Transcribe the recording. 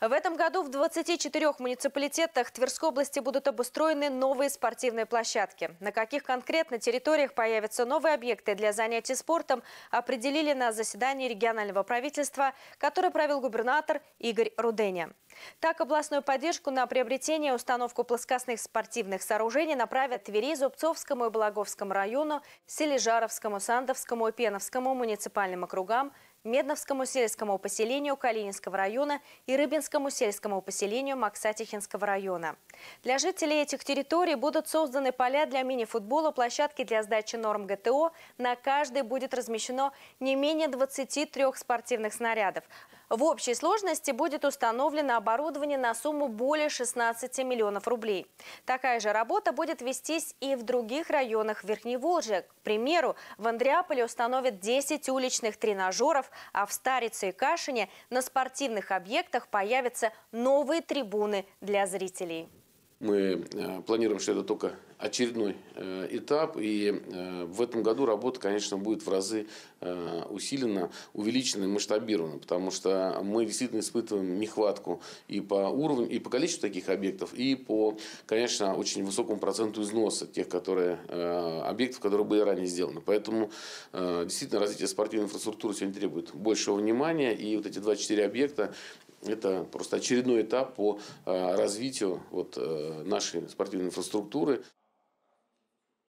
В этом году в 24 муниципалитетах Тверской области будут обустроены новые спортивные площадки. На каких конкретно территориях появятся новые объекты для занятий спортом, определили на заседании регионального правительства, которое провел губернатор Игорь Руденя. Так, областную поддержку на приобретение и установку плоскостных спортивных сооружений направят Твери, Зубцовскому и Балаговскому району, Сележаровскому, Сандовскому и Пеновскому муниципальным округам – Медновскому сельскому поселению Калининского района и Рыбинскому сельскому поселению Максатихинского района. Для жителей этих территорий будут созданы поля для мини-футбола, площадки для сдачи норм ГТО. На каждой будет размещено не менее 23 спортивных снарядов. В общей сложности будет установлено оборудование на сумму более 16 миллионов рублей. Такая же работа будет вестись и в других районах Верхней Верхневолжья. К примеру, в Андреаполе установят 10 уличных тренажеров, а в Старице и Кашине на спортивных объектах появятся новые трибуны для зрителей. Мы э, планируем, что это только очередной э, этап, и э, в этом году работа, конечно, будет в разы усилена, увеличена и масштабирована, потому что мы действительно испытываем нехватку и по уровню, и по количеству таких объектов, и по, конечно, очень высокому проценту износа тех, которые, объектов, которые были ранее сделаны. Поэтому действительно развитие спортивной инфраструктуры сегодня требует большего внимания, и вот эти 24 объекта это просто очередной этап по э, развитию вот э, нашей спортивной инфраструктуры.